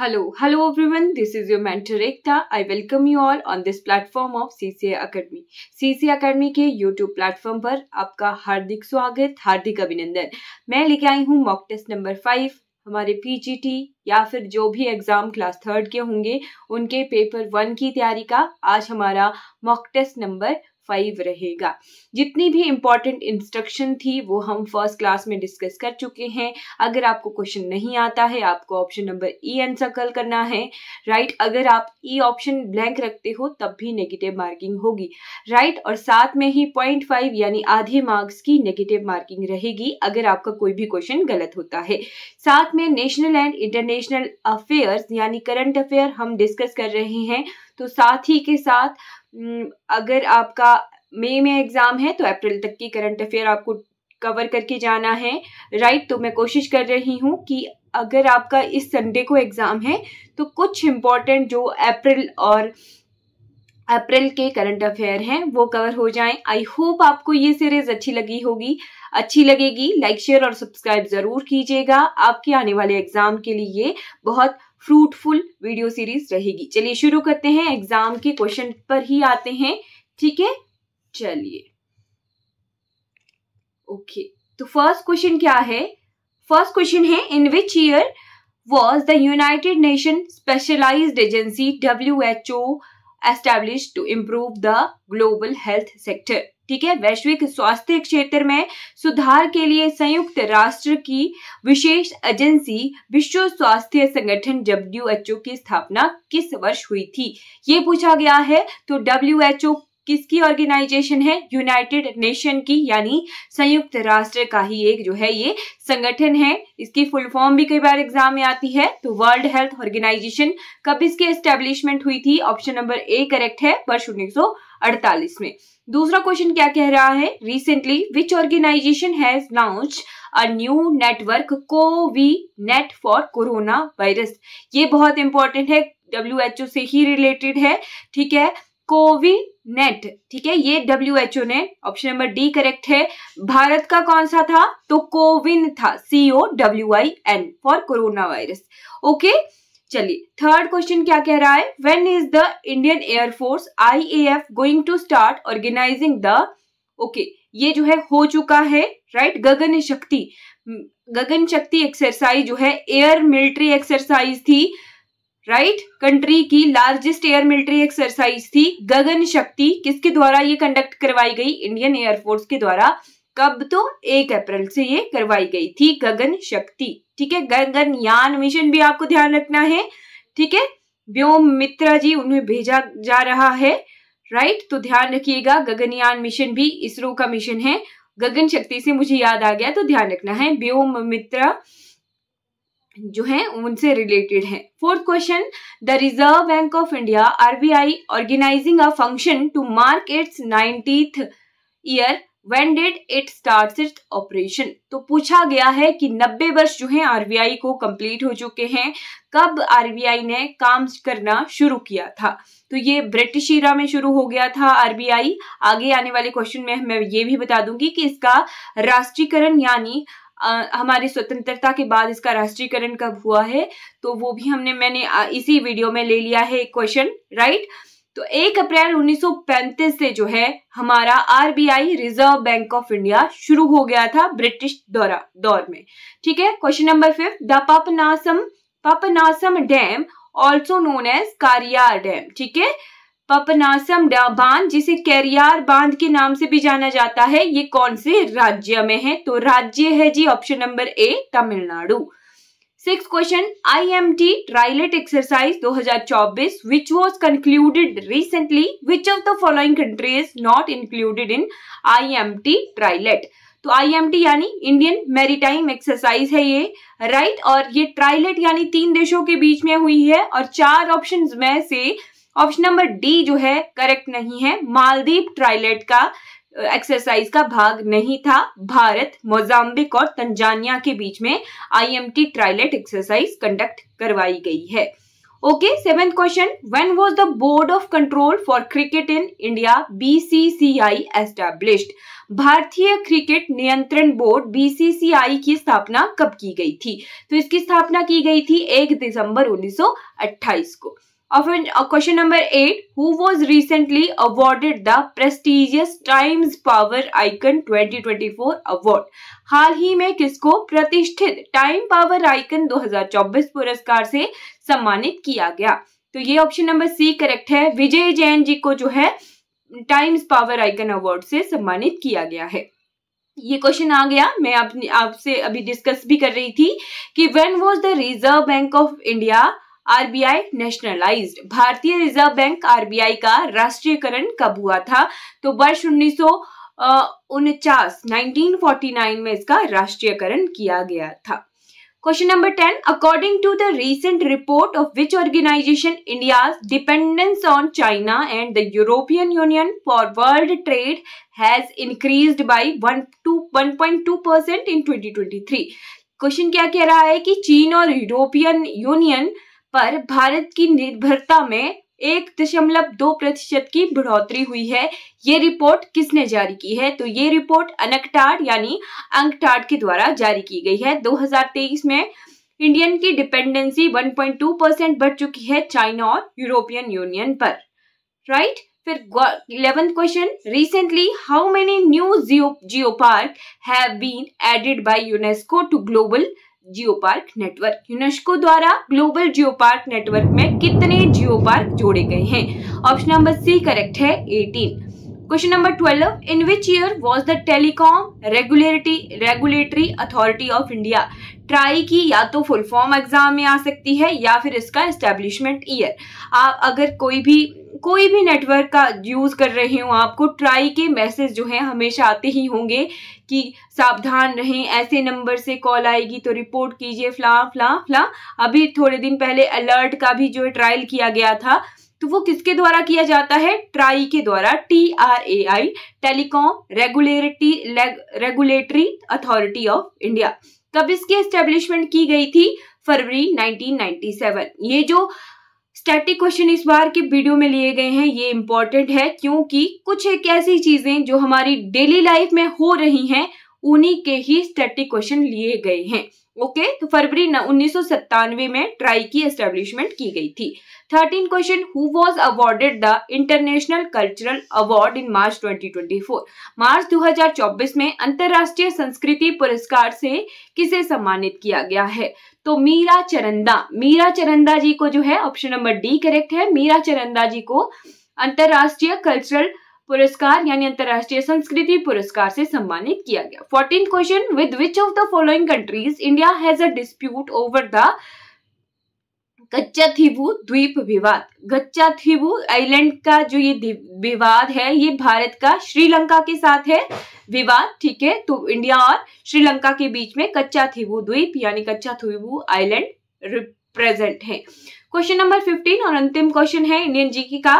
Hello, hello everyone. This is your mentor Ekta. I welcome you all on this platform of CCA Academy. CCA Academy के YouTube platform पर आपका हार्दिक स्वागत हार्दिक अभिनंदन मैं लेके आई हूँ मॉक टेस्ट नंबर फाइव हमारे पीजीटी या फिर जो भी एग्ज़ाम क्लास थर्ड के होंगे उनके पेपर वन की तैयारी का आज हमारा मॉक टेस्ट नंबर फाइव रहेगा जितनी भी इंपॉर्टेंट इंस्ट्रक्शन थी वो हम फर्स्ट क्लास में डिस्कस कर चुके हैं अगर आपको क्वेश्चन नहीं आता है आपको ऑप्शन नंबर ई आंसर कल करना है राइट right? अगर आप ई e ऑप्शन ब्लैंक रखते हो तब भी नेगेटिव मार्किंग होगी राइट right? और साथ में ही पॉइंट फाइव यानी आधे मार्क्स की नेगेटिव मार्किंग रहेगी अगर आपका कोई भी क्वेश्चन गलत होता है साथ में नेशनल एंड इंटरनेशनल अफेयर्स यानी करंट अफेयर हम डिस्कस कर रहे हैं तो साथ ही के साथ हम्म, अगर आपका मई में एग्ज़ाम है तो अप्रैल तक की करंट अफेयर आपको कवर करके जाना है राइट तो मैं कोशिश कर रही हूँ कि अगर आपका इस संडे को एग्ज़ाम है तो कुछ इम्पॉर्टेंट जो अप्रैल और अप्रैल के करंट अफेयर हैं वो कवर हो जाएं आई होप आपको ये सीरीज अच्छी लगी होगी अच्छी लगेगी लाइक शेयर और सब्सक्राइब ज़रूर कीजिएगा आपके आने वाले एग्ज़ाम के लिए बहुत फ्रूटफुल वीडियो सीरीज रहेगी चलिए शुरू करते हैं एग्जाम के क्वेश्चन पर ही आते हैं ठीक है चलिए ओके तो फर्स्ट क्वेश्चन क्या है फर्स्ट क्वेश्चन है in which year was the united nation specialise agency W H O establish to improve the global health sector ठीक है वैश्विक स्वास्थ्य क्षेत्र में सुधार के लिए संयुक्त राष्ट्र की विशेष एजेंसी विश्व स्वास्थ्य संगठन डब्ल्यू की स्थापना किस वर्ष हुई थी ये पूछा गया है तो डब्ल्यू किसकी ऑर्गेनाइजेशन है यूनाइटेड नेशन की यानी संयुक्त राष्ट्र का ही एक जो है ये संगठन है इसकी फुल फॉर्म भी कई बार एग्जाम में आती है तो वर्ल्ड हेल्थ ऑर्गेनाइजेशन कब इसकी एस्टेब्लिशमेंट हुई थी ऑप्शन नंबर ए करेक्ट है वर्ष उन्नीस 1948 में दूसरा क्वेश्चन क्या कह रहा है recently which organisation has launch a new network CoViNet for corona virus ये बहुत इंपॉर्टेंट है डब्ल्यू से ही रिलेटेड है ठीक है कोवी नेट ठीक है ये डब्ल्यू ने ऑप्शन नंबर डी करेक्ट है भारत का कौन सा था तो कोविन था CO W I N for corona virus okay चलिए थर्ड क्वेश्चन क्या कह रहा है when is the Indian air force I F going to start organising the okay ये जो है हो चुका है राइट right? गगन शक्ति गगन शक्ति एक्सरसाइज जो है एयर मिलिट्री एक्सरसाइज थी राइट right? कंट्री की लार्जेस्ट एयर मिलिट्री एक्सरसाइज थी गगन शक्ति किसके द्वारा ये कंडक्ट करवाई गई इंडियन एयरफोर्स के द्वारा कब तो एक अप्रैल से ये करवाई गई थी गगन शक्ति ठीक है गगन यान मिशन भी आपको ध्यान रखना है ठीक है व्योम मित्रा जी उन्हें भेजा जा रहा है राइट तो ध्यान रखिएगा गगनयान मिशन भी इसरो का मिशन है गगन शक्ति से मुझे याद आ गया तो ध्यान रखना है व्योम मित्रा जो है उनसे रिलेटेड है fourth question the reserve bank of India RBI organising a function to mark its ninetieth year when did it start it operation तो पूछा गया है कि 90 वर्ष जो है आरबीआई को कंप्लीट हो चुके हैं कब आरबीआई ने काम करना शुरू किया था तो ये ब्रिटिश इरा में शुरू हो गया था आरबीआई आगे आने वाले क्वेश्चन में मैं ये भी बता दूंगी कि इसका राष्ट्रीयकरण यानी हमारी स्वतंत्रता के बाद इसका राष्ट्रीयकरण कब हुआ है तो वो भी हमने मैंने इसी वीडियो में ले लिया है क्वेश्चन राइट right? तो 1 अप्रैल 1935 से जो है हमारा RBI reserve bank of India शुरू हो गया था ब्रिटिश दौरा दौर में ठीक है question number fifth the Papanasam Papanasam dam also known as Karaiyar dam ठीक है पपनासम बांध जिसे कैरियार बांध के नाम से भी जाना जाता है ये कौन से राज्य में है तो राज्य है ji option number A Tamil Nadu six question IMT TRILAT exercise 2024 which was concluded recently which of the following country is not included in IMT TRILAT तो आईएमटी यानी इंडियन मेरीटाइम एक्सरसाइज है ये राइट right? और ये ट्राइलेट यानी तीन देशों के बीच में हुई है और चार ऑप्शन में से ऑप्शन नंबर डी जो है करेक्ट नहीं है मालदीप ट्राइलेट का एक्सरसाइज का भाग नहीं था भारत मोजाम्बिक और तंजानिया के बीच में आईएमटी ट्रायलेट एक्सरसाइज कंडक्ट करवाई गई है okay seventh question when was the board of control for cricket in India BCCI established भारतीय क्रिकेट नियंत्रण बोर्ड बीसीसीआई की स्थापना कब की गई थी तो इसकी स्थापना की गई थी एक दिसंबर उन्नीस को और फिर question number eight who was recently awarded the prestigious Times power icon 2024 award हाल ही में किसको प्रतिष्ठित टाइम पावर आइकन 2024 पुरस्कार से सम्मानित किया गया तो ये ऑप्शन नंबर सी करेक्ट है विजय जैन जी को जो है टाइम्स पावर आइकन अवार्ड से सम्मानित किया गया है ये क्वेश्चन आ गया मैं आपसे अभी डिस्कस भी कर रही थी कि when was the reserve bank of India RBI nationalised भारतीय रिजर्व बैंक आरबीआई का राष्ट्रीयकरण कब हुआ था तो वर्ष उन्नीस सौ उनचास नाइनटीन में इसका राष्ट्रीयकरण किया गया था question number ten according to the recent report of which organisation India dependence on China and the European Union for world trade has increase by one two one point two percent in twenty twenty three question क्या कह रहा है कि चीन और European union Union पर भारत की निर्भरता में एक दशमलव दो प्रतिशत की बढ़ोतरी हुई है ये रिपोर्ट किसने जारी की है तो ये रिपोर्ट अनकटाड यानी अंकटाड के द्वारा जारी की गई है 2023 में इंडियन की डिपेंडेंसी 1.2 परसेंट बढ़ चुकी है चाइना और यूरोपियन यूनियन पर राइट फिर eleventh question recently how many new geo geo park have been added by UNESCO to global geo park network UNESCO द्वारा ग्लोबल जियो पार्क नेटवर्क में कितने जियो पार्क जोड़े गए हैं ऑप्शन नंबर सी करेक्ट है eighteen question number twelve in which year was the telecom regulatory regulatory authority of India TRAI की या तो फुल फॉर्म एग्जाम में आ सकती है या फिर इसका एस्टेब्लिशमेंट ईयर आप अगर कोई भी कोई भी नेटवर्क का यूज़ कर रहे हो आपको ट्राई के मैसेज जो हैं हमेशा आते ही होंगे कि सावधान रहें ऐसे नंबर से कॉल आएगी तो रिपोर्ट कीजिए फ्ला फ्ला फ्ला अभी थोड़े दिन पहले अलर्ट का भी जो ट्रायल किया गया था तो वो किसके द्वारा किया जाता है ट्राई के द्वारा T R A I telecom regulatory regulatory authority of India कब इसकी एस्टेब्लिशमेंट की गई थी फरवरी 1997 ये जो स्टैटिक क्वेश्चन इस बार के वीडियो में लिए गए हैं ये इंपॉर्टेंट है क्योंकि कुछ एक ऐसी चीजें जो हमारी डेली लाइफ में हो रही हैं उन्हीं के ही स्टैटिक क्वेश्चन लिए गए हैं ओके तो फरवरी उन्नीस में ट्राई की एस्टेब्लिशमेंट की गई थी thirteen question who was awarded the international cultural award in March 2024 March 2024 में अंतरराष्ट्रीय संस्कृति पुरस्कार से किसे सम्मानित किया गया है तो मीरा चरंदा मीरा चरंदा जी को जो है ऑप्शन नंबर डी करेक्ट है मीरा चरंदा जी को अंतर्राष्ट्रीय कल्चरल पुरस्कार यानी अंतरराष्ट्रीय संस्कृति पुरस्कार से सम्मानित किया गया fourteen question with which of the following countries India has a dispute over the Katcha Katchatheevu द्वीप विवाद गच्चा गच्चाथीबू आइलैंड का जो ये विवाद है ये भारत का श्रीलंका के साथ है विवाद ठीक है तो इंडिया और श्रीलंका के बीच में कच्चा थीबू द्वीप यानी कच्चा थीबू आइलैंड रिप्रेजेंट है क्वेश्चन नंबर 15 और अंतिम क्वेश्चन है इंडियन जीके का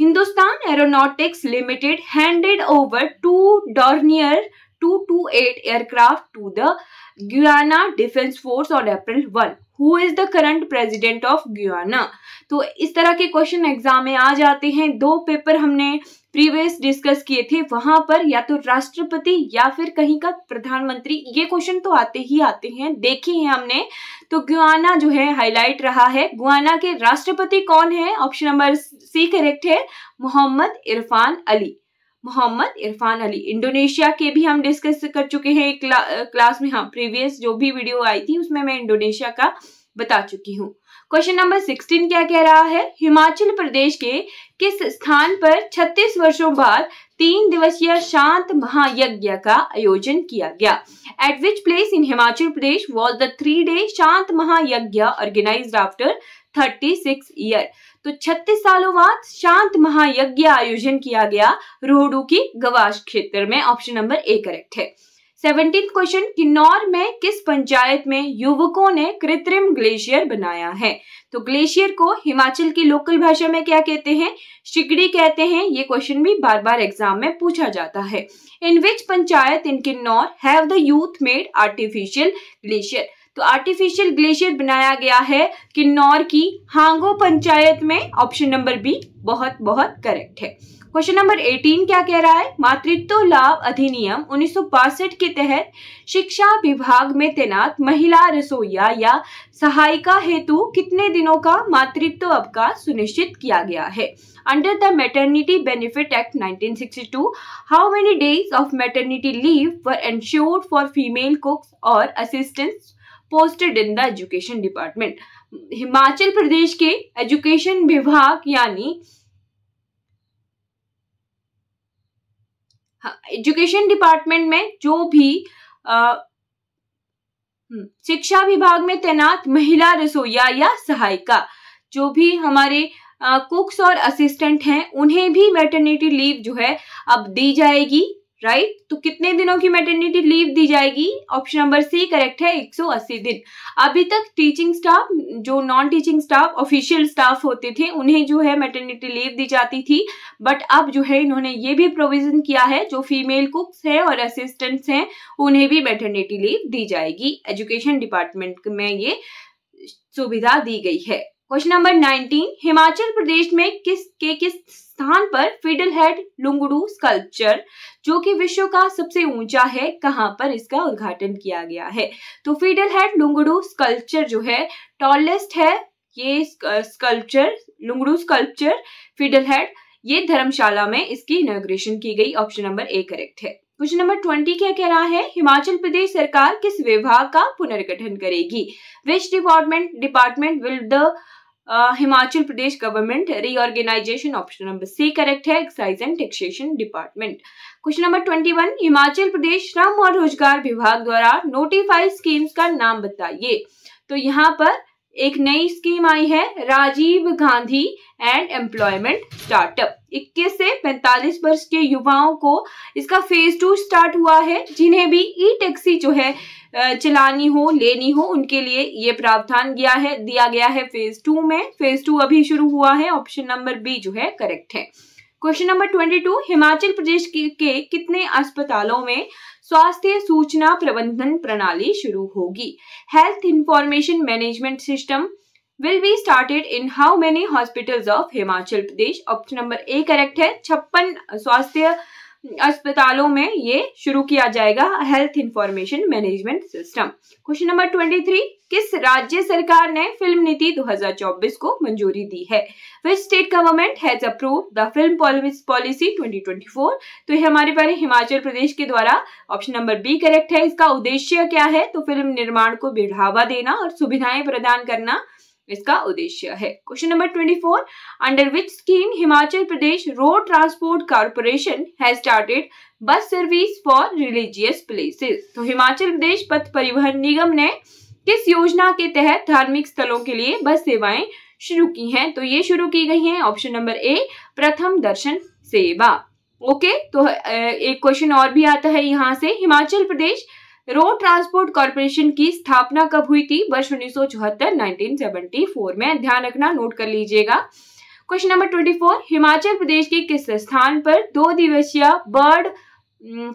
Hindustan aeronautics limited handed over to Dornier 228 aircraft to the Guyana defence force on April 1. Who is the current president of Guyana तो इस तरह के क्वेश्चन एग्जाम में आ जाते हैं दो पेपर हमने प्रीवियस डिस्कस किए थे वहां पर या तो राष्ट्रपति या फिर कहीं का प्रधानमंत्री ये क्वेश्चन तो आते ही आते हैं देखे हैं हमने तो गुआना जो है हाईलाइट रहा है गुआना के राष्ट्रपति कौन है ऑप्शन नंबर सी करेक्ट है मोहम्मद इरफान अली मोहम्मद इरफान अली इंडोनेशिया के भी हम डिस्कस कर चुके हैं क्ला, क्लास में हाँ प्रीवियस जो भी वीडियो आई थी उसमें मैं इंडोनेशिया का बता चुकी हूँ क्वेश्चन नंबर सिक्सटीन क्या कह रहा है हिमाचल प्रदेश के किस स्थान पर 36 वर्षों बाद तीन दिवसीय शांत महायज्ञ का आयोजन किया गया at which place in Himachal Pradesh was the three day Shant Mahayagya organise after 36 year तो 36 सालों बाद शांत महायज्ञ आयोजन किया गया रोहडू की गवाश क्षेत्र में ऑप्शन नंबर ए करेक्ट है सेवनटीन क्वेश्चन किन्नौर में किस पंचायत में युवकों ने कृत्रिम ग्लेशियर बनाया है तो ग्लेशियर को हिमाचल की लोकल भाषा में क्या कहते हैं शिकड़ी कहते हैं ये क्वेश्चन भी बार बार एग्जाम में पूछा जाता है in which panchayat in Kinnaur have the youth made artificial glacier तो आर्टिफिशियल ग्लेशियर बनाया गया है किन्नौर की हांगो पंचायत में ऑप्शन नंबर बी बहुत बहुत करेक्ट है क्वेश्चन नंबर 18 क्या कह रहा है मातृत्व लाभ अधिनियम उन्नीस के तहत शिक्षा विभाग में तैनात महिला रसोईया या सहायिका हेतु कितने दिनों का मातृत्व अवकाश सुनिश्चित किया गया है under the maternity benefit act 1962 how many days of maternity leave were ensured for female cooks और assistants posted in the education department Himachal Pradesh के एजुकेशन विभाग यानी एजुकेशन डिपार्टमेंट में जो भी आ, शिक्षा विभाग में तैनात महिला रसोईया या सहायिका जो भी हमारे कुक्स और असिस्टेंट हैं उन्हें भी मैटरनिटी लीव जो है अब दी जाएगी राइट right? तो कितने दिनों की मेटर्निटी लीव दी जाएगी ऑप्शन नंबर सी करेक्ट है 180 दिन अभी तक टीचिंग स्टाफ जो non teaching staff official staff होते थे उन्हें जो है मेटर्निटी लीव दी जाती थी बट अब जो है इन्होंने ये भी प्रोविजन किया है जो फीमेल कुक्स हैं और असिस्टेंट्स हैं उन्हें भी मेटर्निटी लीव दी जाएगी एजुकेशन डिपार्टमेंट में ये सुविधा दी गई है question number nineteen Himachal Pradesh में किस के किस स्थान पर फिडल हेड लुंगड़ू स्कल्पचर जो कि विश्व का सबसे ऊंचा है कहां पर इसका उद्घाटन किया गया है तो फिडल हेड लुंगड़ू स्कल्पचर जो है टॉलेस्ट है ये sculpture Lungdu sculpture fiddle head ये धर्मशाला में इसकी इनोग्रेशन की गई ऑप्शन नंबर ए करेक्ट है क्वेश्चन नंबर ट्वेंटी क्या कह रहा है हिमाचल प्रदेश सरकार किस विभाग का पुनर्गठन करेगी which department department will the Himachal Pradesh government reorganisation option number C correct है excise and taxation department question number twenty one Himachal Pradesh श्रम और रोजगार विभाग द्वारा नोटिफाइड स्कीम्स का नाम बताइए तो यहाँ पर एक नई स्कीम आई है Rajiv Gandhi and employment startup 21 से 45 वर्ष के युवाओं को इसका फेज टू स्टार्ट हुआ है जिन्हें भी ई टैक्सी जो है चलानी हो लेनी हो उनके लिए ये प्रावधान गया है दिया गया है फेज टू में फेज टू अभी शुरू हुआ है ऑप्शन नंबर बी जो है करेक्ट है question number twenty two Himachal Pradesh के, के कितने अस्पतालों में स्वास्थ्य सूचना प्रबंधन प्रणाली शुरू होगी health information management system will be started in how many hospitals of Himachal Pradesh option number A correct है छप्पन स्वास्थ्य अस्पतालों में ये शुरू किया जाएगा health information management system question number twenty three किस राज्य सरकार ने फिल्म नीति 2024 को मंजूरी दी है which state government has approve the film policy 2024 तो ये हमारे पास हिमाचल प्रदेश के द्वारा ऑप्शन नंबर बी करेक्ट है इसका उद्देश्य क्या है तो फिल्म निर्माण को बढ़ावा देना और सुविधाएं प्रदान करना इसका उद्देश्य है question number 24 under which scheme Himachal Pradesh road transport corporation है started bus service for religious places तो हिमाचल प्रदेश पथ परिवहन निगम ने किस योजना के तहत धार्मिक स्थलों के लिए बस सेवाएं शुरू की हैं तो ये शुरू की गई हैं ऑप्शन नंबर ए प्रथम दर्शन सेवा ओके तो एक क्वेश्चन और भी आता है यहाँ से Himachal Pradesh road transport corporation की स्थापना कब हुई थी वर्ष उन्नीस चौहत्तर में ध्यान रखना नोट कर लीजिएगा क्वेश्चन नंबर 24 हिमाचल प्रदेश के किस स्थान पर दो दिवसीय बर्ड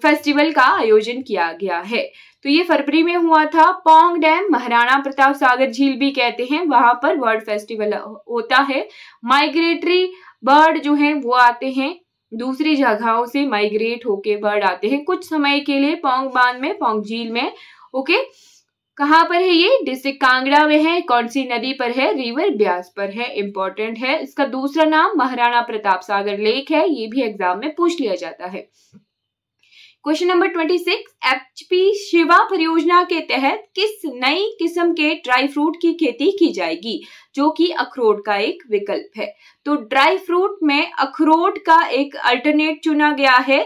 फेस्टिवल का आयोजन किया गया है तो ये फरवरी में हुआ था पोंग डैम महाराणा प्रताप सागर झील भी कहते हैं वहां पर बर्ड फेस्टिवल होता है माइग्रेटरी बर्ड जो है वो आते हैं दूसरी जगहों से माइग्रेट होके बर्ड आते हैं कुछ समय के लिए पोंग बांध में पोंग झील में ओके कहाँ पर है ये डिस्ट्रिक्ट कांगड़ा में है कौन सी नदी पर है रिवर ब्यास पर है इंपॉर्टेंट है इसका दूसरा नाम महाराणा प्रताप सागर लेक है ये भी एग्जाम में पूछ लिया जाता है question number twenty six HP Shiva परियोजना के तहत किस नई किस्म के ड्राई फ्रूट की खेती की जाएगी जो कि अखरोट का एक विकल्प है तो ड्राई फ्रूट में अखरोट का एक अल्टरनेट चुना गया है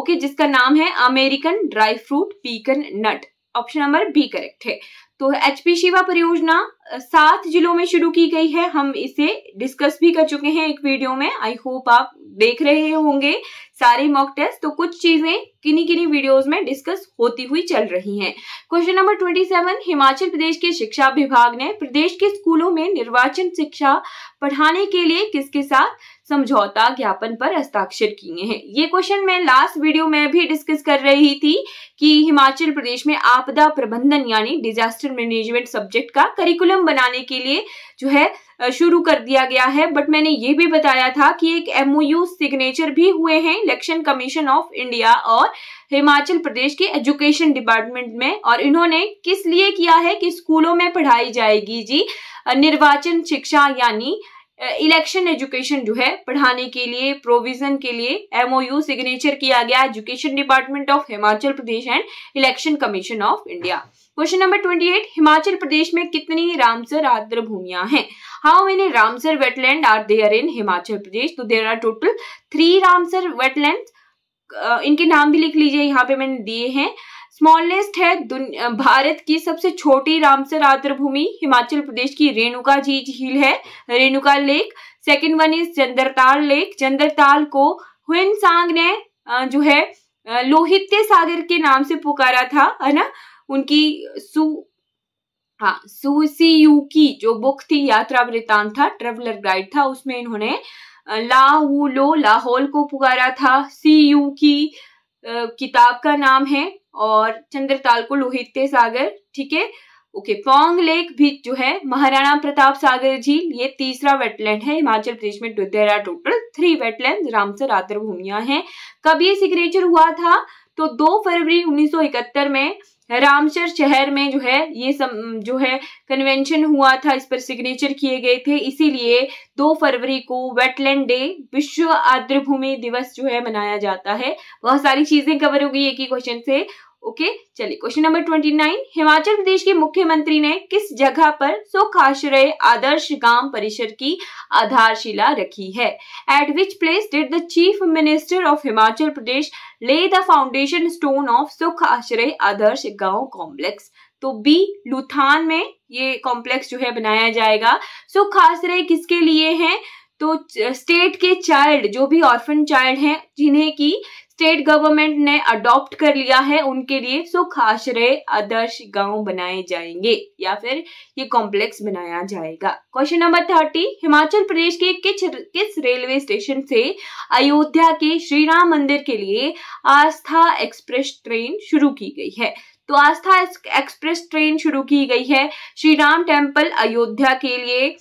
ओके जिसका नाम है American dry fruit pecan nut option number B correct है तो एचपी शिवा परियोजना सात जिलों में शुरू की गई है हम इसे डिस्कस भी कर चुके हैं एक वीडियो में आई होप आप देख रहे होंगे सारे मॉक टेस्ट तो कुछ चीजें किन्हीं किन्हीं वीडियोस में डिस्कस होती हुई चल रही हैं क्वेश्चन नंबर 27 हिमाचल प्रदेश के शिक्षा विभाग ने प्रदेश के स्कूलों में निर्वाचन शिक्षा पढ़ाने के लिए किसके साथ समझौता ज्ञापन पर हस्ताक्षर किए हैं ये क्वेश्चन मैं लास्ट वीडियो में भी डिस्कस कर रही थी कि हिमाचल प्रदेश में आपदा प्रबंधन यानी डिजास्टर मैनेजमेंट सब्जेक्ट का करिकुलम आइटम बनाने के लिए जो है शुरू कर दिया गया है बट मैंने ये भी बताया था कि एक एमओयू सिग्नेचर भी हुए हैं इलेक्शन कमीशन ऑफ इंडिया और हिमाचल प्रदेश के एजुकेशन डिपार्टमेंट में और इन्होंने किस लिए किया है कि स्कूलों में पढ़ाई जाएगी जी निर्वाचन शिक्षा यानी इलेक्शन एजुकेशन जो है पढ़ाने के लिए प्रोविजन के लिए एमओयू सिग्नेचर किया गया education department of Himachal Pradesh and election commission of India question number twenty eight Himachal Pradesh में कितनी रामसर आर्द्र भूमिया हैं how many Ramsar wetland are there in Himachal Pradesh तो there are total three Ramsar wetland इनके नाम भी लिख लीजिए यहाँ पे मैंने दिए हैं स्मॉलेस्ट है भारत की सबसे छोटी रामसर आर्द्र भूमि हिमाचल प्रदेश की रेणुका जी झील है Renuka lake second one is Jandartal lake Jandartal को हुन सांग ने जो है लोहित्य सागर के नाम से पुकारा था है ना उनकी सु हाँ की जो बुक थी यात्रा वृतान था ट्रेवलर गाइड था उसमें इन्होंने लाहूलो लाहौल को पुकारा था सी यू की किताब का नाम है और चंद्रताल को लोहित्य सागर ठीक है ओके पोंग लेक भी जो है महाराणा प्रताप सागर झील ये तीसरा वेटलैंड है हिमाचल प्रदेश में टोटल थ्री वेटलैंड रामसर आर्द्र भूमिया है कब ये सिग्नेचर हुआ था तो 2 फरवरी 1971 में रामचर शहर में जो है ये सम, जो है कन्वेंशन हुआ था इस पर सिग्नेचर किए गए थे इसीलिए 2 फरवरी को वेटलैंड डे विश्व आर्द्रभूमि दिवस जो है मनाया जाता है बहुत सारी चीजें कवर हो गई एक ही क्वेश्चन से ओके चलिए question number twenty nine Himachal Pradesh के मुख्यमंत्री ने किस जगह पर सुख आश्रय आदर्श गांव परिषद की आधारशिला रखी है at which place did the chief minister of Himachal Pradesh lay the foundation stone of सुख आश्रय आदर्श गांव कॉम्प्लेक्स तो बी लुथान में ये कॉम्प्लेक्स जो है बनाया जाएगा सुख आश्रय किसके लिए है तो स्टेट के चाइल्ड जो भी ऑर्फन चाइल्ड हैं जिन्हें की स्टेट गवर्नमेंट ने अडॉप्ट कर लिया है उनके लिए सुख आश्रय आदर्श गांव बनाए जाएंगे या फिर ये कॉम्प्लेक्स बनाया जाएगा question number thirty Himachal Pradesh के किस किस रेलवे स्टेशन से अयोध्या के श्री राम मंदिर के लिए आस्था एक्सप्रेस ट्रेन शुरू की गई है तो आस्था एक्सप्रेस ट्रेन शुरू की गई है श्री राम टेम्पल अयोध्या के लिए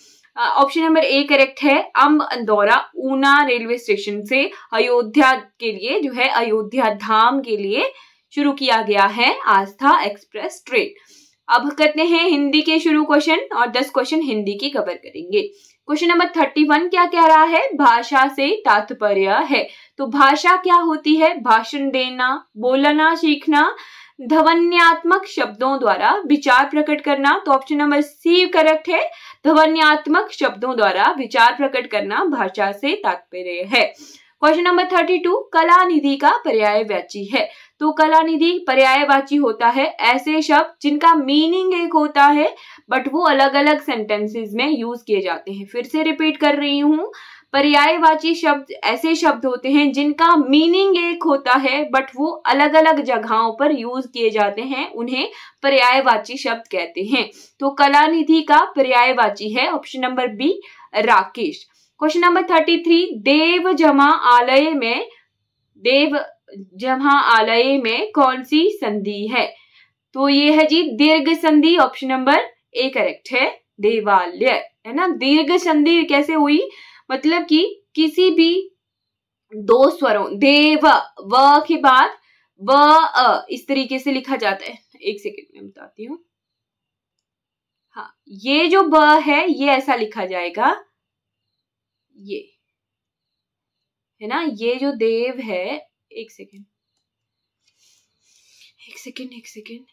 ऑप्शन नंबर ए करेक्ट है अम्ब अंदौरा ऊना रेलवे स्टेशन से अयोध्या के लिए जो है अयोध्या धाम के लिए शुरू किया गया है आस्था एक्सप्रेस ट्रेन अब करते हैं हिंदी के शुरू क्वेश्चन और दस क्वेश्चन हिंदी की कवर करेंगे क्वेश्चन नंबर थर्टी वन क्या कह रहा है भाषा से तात्पर्य है तो भाषा क्या होती है भाषण देना बोलना सीखना ध्वन्यात्मक शब्दों द्वारा विचार प्रकट करना तो ऑप्शन नंबर सी करेक्ट है ध्वन्यात्मक शब्दों द्वारा विचार प्रकट करना भाषा से तात्पर्य है क्वेश्चन नंबर थर्टी टू कला निधि का पर्याय व्याची है तो कला निधि पर्यायवाची होता है ऐसे शब्द जिनका मीनिंग एक होता है बट वो अलग अलग सेंटेंसेस में यूज किए जाते हैं फिर से रिपीट कर रही हूँ पर्यायवाची शब्द ऐसे शब्द होते हैं जिनका मीनिंग एक होता है बट वो अलग अलग जगहों पर यूज किए जाते हैं उन्हें पर्यायवाची शब्द कहते हैं तो कला निधि का पर्यायवाची है option number B Rakesh question number thirty three देव जमा आलय में देव जमा आलय में कौन सी संधि है तो ये है जी दीर्घ संधि ऑप्शन नंबर ए करेक्ट है देवालय है ना दीर्घ संधि कैसे हुई मतलब कि किसी भी दो स्वरों देव व के बाद व अ इस तरीके से लिखा जाता है एक सेकेंड में बताती हूँ हाँ ये जो ब है ये ऐसा लिखा जाएगा ये है ना ये जो देव है एक सेकेंड एक सेकेंड एक सेकेंड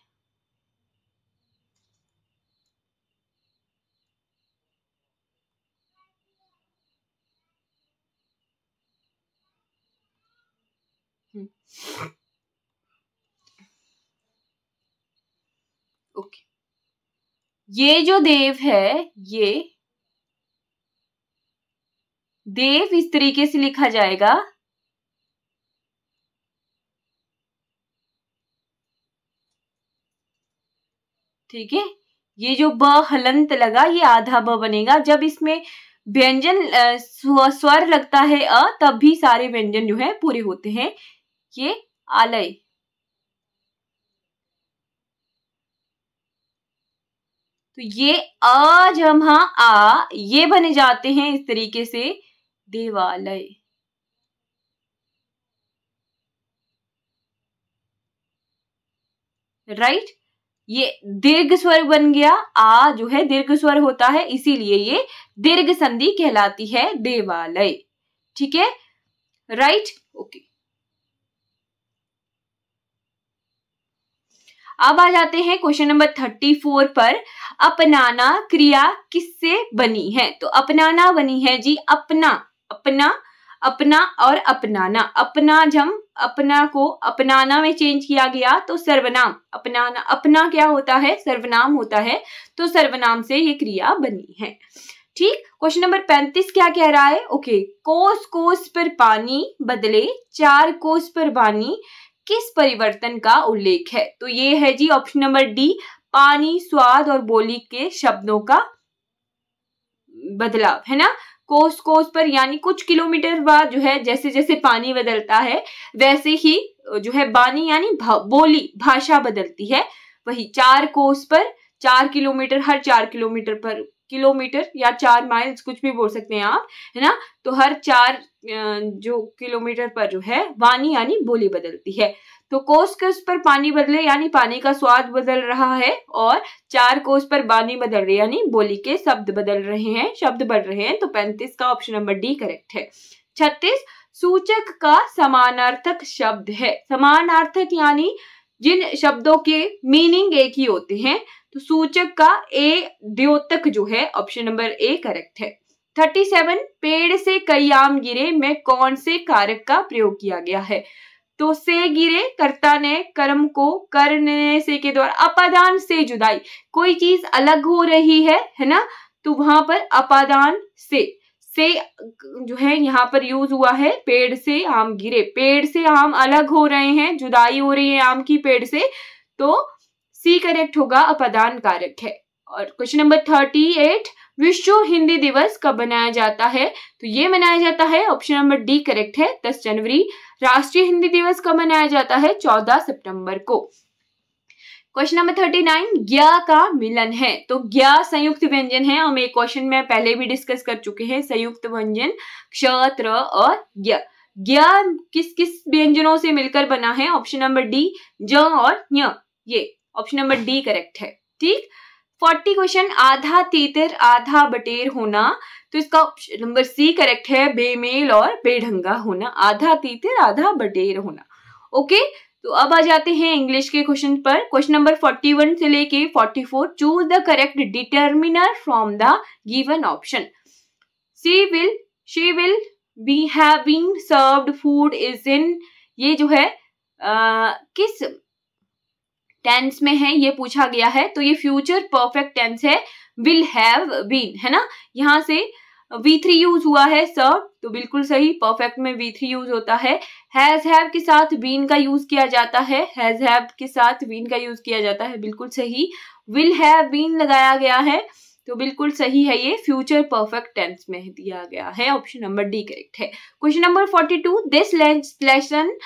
ओके ये जो देव है ये देव इस तरीके से लिखा जाएगा ठीक है ये जो ब हलंत लगा ये आधा ब बनेगा जब इसमें व्यंजन स्वर लगता है अ तब भी सारे व्यंजन जो है पूरे होते हैं के आलय तो ये अ जमा हाँ, आ ये बने जाते हैं इस तरीके से देवालय राइट ये दीर्घ स्वर बन गया आ जो है दीर्घ स्वर होता है इसीलिए ये दीर्घ संधि कहलाती है देवालय ठीक है राइट ओके अब आ जाते हैं क्वेश्चन नंबर थर्टी फोर पर अपनाना क्रिया किससे बनी है तो अपनाना बनी है जी अपना अपना अपना और अपनाना अपना जम अपना को अपनाना में चेंज किया गया तो सर्वनाम अपनाना अपना क्या होता है सर्वनाम होता है तो सर्वनाम से ये क्रिया बनी है ठीक क्वेश्चन नंबर पैंतीस क्या कह रहा है ओके कोस कोस पर पानी बदले चार कोस पर पानी किस परिवर्तन का उल्लेख है तो ये है जी ऑप्शन नंबर डी पानी स्वाद और बोली के शब्दों का बदलाव है ना कोस कोस पर यानी कुछ किलोमीटर बाद जो है जैसे जैसे पानी बदलता है वैसे ही जो है बानी यानी भा, बोली भाषा बदलती है वही चार कोस पर चार किलोमीटर हर चार किलोमीटर पर किलोमीटर या चार माइल्स कुछ भी बोल सकते हैं आप है ना तो हर चार जो किलोमीटर पर जो है वानी यानी बोली बदलती है तो कोस कोस पर पानी बदले यानी पानी का स्वाद बदल रहा है और चार कोस पर वानी बदल रही यानी बोली के शब्द बदल रहे हैं शब्द बदल रहे हैं तो पैंतीस का ऑप्शन नंबर डी करेक्ट है छत्तीस सूचक का समानार्थक शब्द है समानार्थक यानी जिन शब्दों के मीनिंग एक ही होते हैं तो सूचक का ए द्योतक जो है ऑप्शन नंबर ए करेक्ट है थर्टी सेवन पेड़ से कई आम गिरे में कौन से कारक का प्रयोग किया गया है तो से गिरे कर्ता ने कर्म को करने से के द्वारा अपादान से जुदाई कोई चीज अलग हो रही है है ना तो वहां पर अपादान से से जो है यहाँ पर यूज हुआ है पेड़ से आम गिरे पेड़ से आम अलग हो रहे हैं जुदाई हो रही है आम की पेड़ से तो सी करेक्ट होगा अपादान कारक है और क्वेश्चन नंबर थर्टी एट विश्व हिंदी दिवस कब मनाया जाता है तो ये मनाया जाता है ऑप्शन नंबर डी करेक्ट है दस जनवरी राष्ट्रीय हिंदी दिवस कब मनाया जाता है चौदह सितंबर को क्वेश्चन नंबर थर्टी नाइन ज्ञा का मिलन है तो ग्या संयुक्त व्यंजन है हम एक क्वेश्चन में पहले भी डिस्कस कर चुके हैं संयुक्त व्यंजन क्ष त्र और ग्य ग्या किस किस व्यंजनों से मिलकर बना है ऑप्शन नंबर डी ज और ये ऑप्शन नंबर डी करेक्ट है ठीक फोर्टी क्वेश्चन आधा तीतर आधा बटेर होना तो इसका ऑप्शन नंबर सी करेक्ट है बेमेल और बेढंगा होना आधा तीतर आधा बटेर होना ओके तो अब आ जाते हैं इंग्लिश के क्वेश्चन पर क्वेश्चन नंबर 41 से लेके 44 choose the correct determiner from the given option C will she will be having served food is in ये जो है आ, किस टेंस में है ये पूछा गया है तो ये फ्यूचर परफेक्ट टेंस है विल हैव बीन है ना यहाँ से वी थ्री यूज हुआ है सर तो बिल्कुल सही परफेक्ट में वी थ्री यूज होता है हैज हैव के साथ बीन का यूज किया जाता है हैज हैव के साथ बीन का यूज किया जाता है बिल्कुल सही विल हैव बीन लगाया गया है तो बिल्कुल सही है ये फ्यूचर परफेक्ट टेंस में दिया गया है ऑप्शन नंबर डी करेक्ट है question number forty two this lesson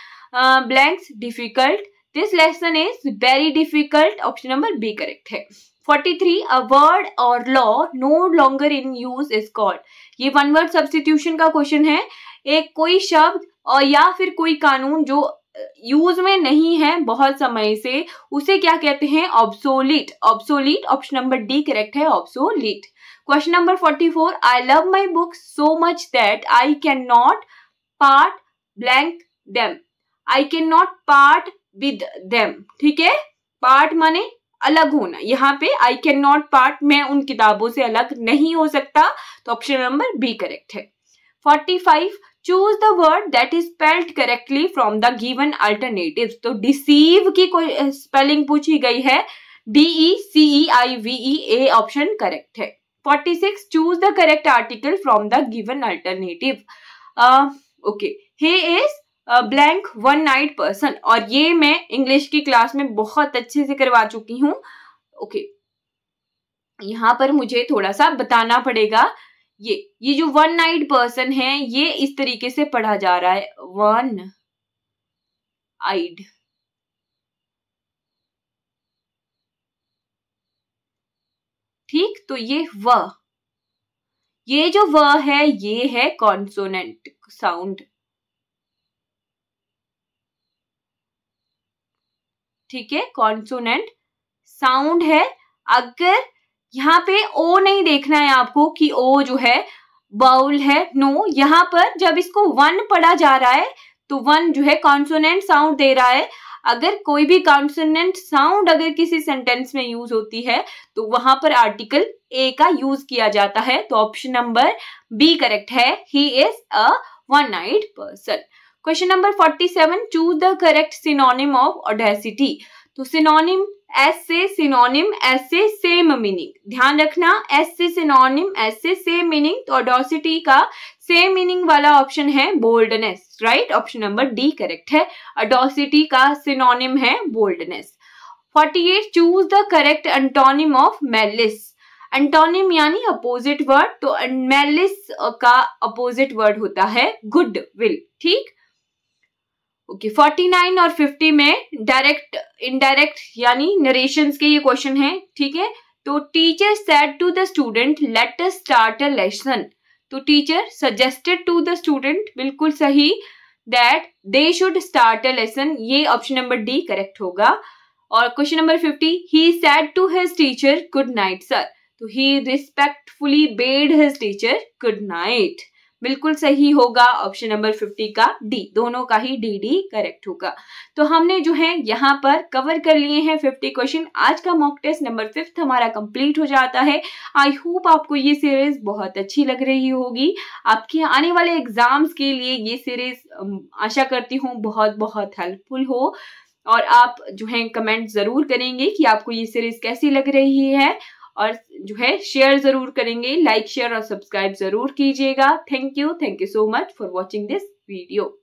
blanks difficult this lesson is very difficult option number B correct है. 43 a word or law no longer in use is called ये one word substitution का question है एक कोई शब्द और या फिर कोई कानून जो यूज में नहीं है बहुत समय से उसे क्या कहते हैं obsolete obsolete option number D correct है obsolete question number 44 I love my book so much that I can not part blank them I can not part with them ठीक है पार्ट माने अलग होना यहाँ पे आई कैन नॉट पार्ट मैं उन किताबों से अलग नहीं हो सकता तो ऑप्शन नंबर बी करेक्ट है forty five choose the word that is spelled correctly from the given alternative तो डिसीव की कोई स्पेलिंग पूछी गई है D E C E I V E A option correct है forty six choose the correct article from the given alternative okay he is blank one night person और ये मैं इंग्लिश की क्लास में बहुत अच्छे से करवा चुकी हूँ ओके okay. यहाँ पर मुझे थोड़ा सा बताना पड़ेगा ये ये जो वन नाइट पर्सन है ये इस तरीके से पढ़ा जा रहा है वन आइड ठीक तो ये व ये जो व है ये है कॉन्सोनेंट साउंड ठीक है कॉन्सोनेंट साउंड है अगर यहाँ पे ओ नहीं देखना है आपको कि ओ जो है बाउल है नो यहाँ पर जब इसको वन पढ़ा जा रहा है तो वन जो है कॉन्सोनेंट साउंड दे रहा है अगर कोई भी कॉन्सोनेंट साउंड अगर किसी सेंटेंस में यूज होती है तो वहां पर आर्टिकल ए का यूज किया जाता है तो ऑप्शन नंबर बी करेक्ट है he is a one night person question number 47 choose the correct synonym of audacity तो सिनोनिम एस से सिनोनिम एस से सेम मीनिंग ध्यान रखना एस से सिनोनिम एस से सेम मीनिंग तो ऑडोसिटी का सेम मीनिंग वाला ऑप्शन है boldness right option number D correct है अडोसिटी का सिनोनिम है boldness 48 choose the correct antonym of malice antonym यानी अपोजिट वर्ड तो मेलिस का अपोजिट वर्ड होता है गुड विल ठीक ओके फोर्टी नाइन और फिफ्टी में डायरेक्ट इनडायरेक्ट यानी नरेशन के ये क्वेश्चन है ठीक है तो teacher said to the student let start a lesson तो teacher suggested to the student बिल्कुल सही that they should start a lesson ये ऑप्शन नंबर डी करेक्ट होगा और question number fifty he said to his teacher good night sir तो he respectfully bed his teacher good night बिल्कुल सही होगा option number fifty का D दोनों का ही डी डी करेक्ट होगा तो हमने जो है यहाँ पर कवर कर लिए हैं फिफ्टी क्वेश्चन आज का मॉक टेस्ट नंबर फिफ्थ हमारा कंप्लीट हो जाता है आई होप आपको ये सीरीज बहुत अच्छी लग रही होगी आपके आने वाले एग्जाम्स के लिए ये सीरीज आशा करती हूँ बहुत बहुत हेल्पफुल हो और आप जो है कमेंट ज़रूर करेंगे कि आपको ये सीरीज़ कैसी लग रही है और जो है शेयर जरूर करेंगे लाइक शेयर और सब्सक्राइब जरूर कीजिएगा thank you thank you so much for watching this video